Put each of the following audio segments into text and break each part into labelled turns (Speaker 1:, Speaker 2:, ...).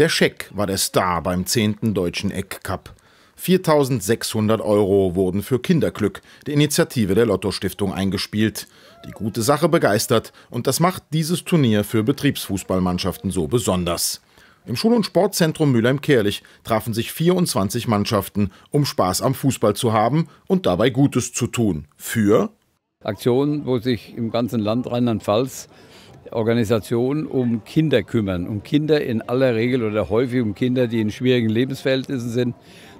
Speaker 1: Der Scheck war der Star beim 10. Deutschen Eckcup. 4.600 Euro wurden für Kinderglück, die Initiative der Lotto-Stiftung, eingespielt. Die gute Sache begeistert und das macht dieses Turnier für Betriebsfußballmannschaften so besonders. Im Schul- und Sportzentrum Mülheim-Kerlich trafen sich 24 Mannschaften, um Spaß am Fußball zu haben und dabei Gutes zu tun. Für Aktionen, wo sich im ganzen Land Rheinland-Pfalz Organisation um Kinder kümmern. Um Kinder in aller Regel oder häufig um Kinder, die in schwierigen Lebensverhältnissen sind.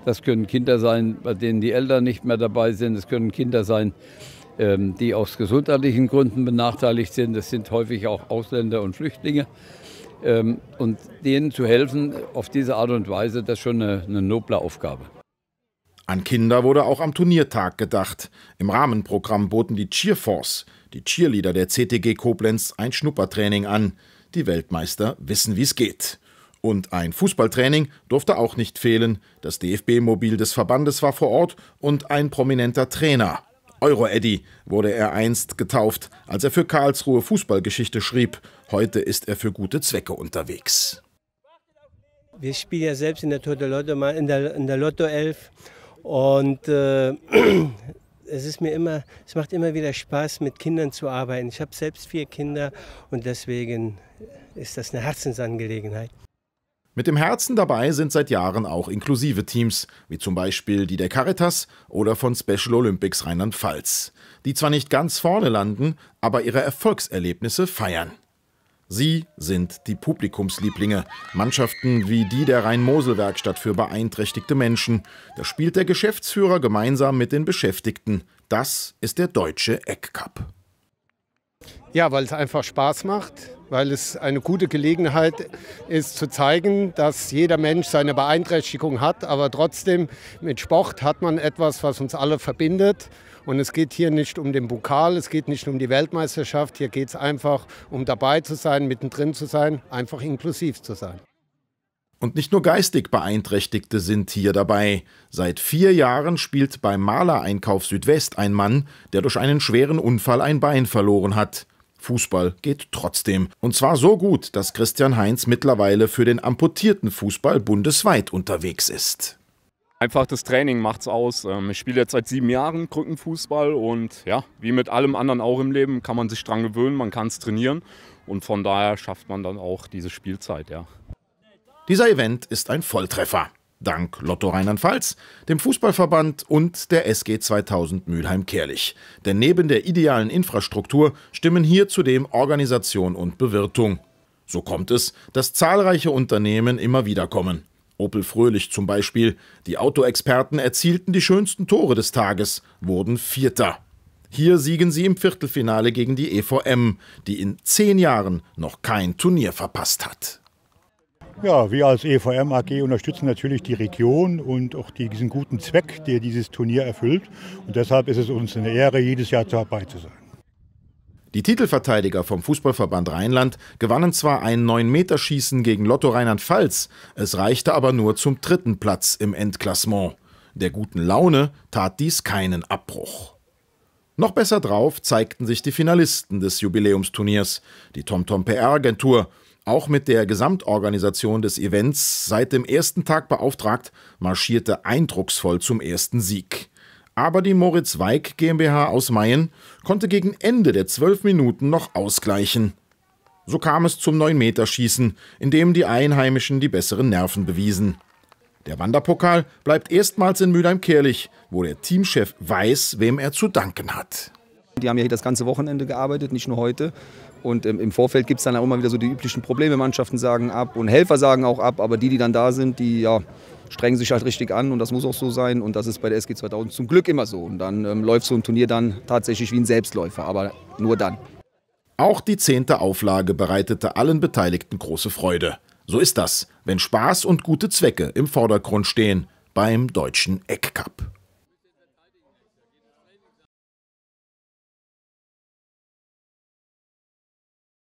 Speaker 1: Das können Kinder sein, bei denen die Eltern nicht mehr dabei sind. Es können Kinder sein, ähm, die aus gesundheitlichen Gründen benachteiligt sind. Das sind häufig auch Ausländer und Flüchtlinge. Ähm, und denen zu helfen auf diese Art und Weise, das ist schon eine, eine noble Aufgabe. An Kinder wurde auch am Turniertag gedacht. Im Rahmenprogramm boten die Cheerforce, die Cheerleader der CTG Koblenz, ein Schnuppertraining an. Die Weltmeister wissen, wie es geht. Und ein Fußballtraining durfte auch nicht fehlen. Das DFB-Mobil des Verbandes war vor Ort und ein prominenter Trainer. Euro-Eddy wurde er einst getauft, als er für Karlsruhe Fußballgeschichte schrieb. Heute ist er für gute Zwecke unterwegs. Wir spielen ja selbst in der Tote Lotto, in der, in der Lotto 11 und äh, es ist mir immer, es macht immer wieder Spaß, mit Kindern zu arbeiten. Ich habe selbst vier Kinder und deswegen ist das eine Herzensangelegenheit. Mit dem Herzen dabei sind seit Jahren auch inklusive Teams, wie zum Beispiel die der Caritas oder von Special Olympics Rheinland-Pfalz, die zwar nicht ganz vorne landen, aber ihre Erfolgserlebnisse feiern. Sie sind die Publikumslieblinge. Mannschaften wie die der Rhein-Mosel-Werkstatt für beeinträchtigte Menschen. Da spielt der Geschäftsführer gemeinsam mit den Beschäftigten. Das ist der Deutsche Eckcup. Ja, weil es einfach Spaß macht, weil es eine gute Gelegenheit ist zu zeigen, dass jeder Mensch seine Beeinträchtigung hat, aber trotzdem mit Sport hat man etwas, was uns alle verbindet. Und es geht hier nicht um den Pokal, es geht nicht um die Weltmeisterschaft, hier geht es einfach um dabei zu sein, mittendrin zu sein, einfach inklusiv zu sein. Und nicht nur geistig Beeinträchtigte sind hier dabei. Seit vier Jahren spielt beim Malereinkauf Südwest ein Mann, der durch einen schweren Unfall ein Bein verloren hat. Fußball geht trotzdem. Und zwar so gut, dass Christian Heinz mittlerweile für den amputierten Fußball bundesweit unterwegs ist. Einfach das Training macht's aus. Ähm, ich spiele jetzt seit sieben Jahren Krückenfußball und ja, wie mit allem anderen auch im Leben kann man sich dran gewöhnen, man kann es trainieren und von daher schafft man dann auch diese Spielzeit, ja. Dieser Event ist ein Volltreffer. Dank Lotto Rheinland-Pfalz, dem Fußballverband und der SG 2000 Mülheim-Kerlich. Denn neben der idealen Infrastruktur stimmen hier zudem Organisation und Bewirtung. So kommt es, dass zahlreiche Unternehmen immer wieder kommen. Opel Fröhlich zum Beispiel. Die Autoexperten erzielten die schönsten Tore des Tages, wurden Vierter. Hier siegen sie im Viertelfinale gegen die EVM, die in zehn Jahren noch kein Turnier verpasst hat. Ja, wir als EVM AG unterstützen natürlich die Region und auch diesen guten Zweck, der dieses Turnier erfüllt. Und deshalb ist es uns eine Ehre, jedes Jahr dabei zu sein. Die Titelverteidiger vom Fußballverband Rheinland gewannen zwar ein 9-Meter-Schießen gegen Lotto Rheinland-Pfalz, es reichte aber nur zum dritten Platz im Endklassement. Der guten Laune tat dies keinen Abbruch. Noch besser drauf zeigten sich die Finalisten des Jubiläumsturniers, die TomTom PR-Agentur, auch mit der Gesamtorganisation des Events seit dem ersten Tag beauftragt, marschierte eindrucksvoll zum ersten Sieg. Aber die Moritz Weig GmbH aus Mayen konnte gegen Ende der zwölf Minuten noch ausgleichen. So kam es zum 9-Meter-Schießen, in dem die Einheimischen die besseren Nerven bewiesen. Der Wanderpokal bleibt erstmals in müdheim kirlich wo der Teamchef weiß, wem er zu danken hat. Die haben ja das ganze Wochenende gearbeitet, nicht nur heute. Und ähm, im Vorfeld gibt es dann auch immer wieder so die üblichen Probleme. Mannschaften sagen ab und Helfer sagen auch ab. Aber die, die dann da sind, die ja, strengen sich halt richtig an. Und das muss auch so sein. Und das ist bei der SG 2000 zum Glück immer so. Und dann ähm, läuft so ein Turnier dann tatsächlich wie ein Selbstläufer. Aber nur dann. Auch die zehnte Auflage bereitete allen Beteiligten große Freude. So ist das, wenn Spaß und gute Zwecke im Vordergrund stehen beim deutschen Eckcup.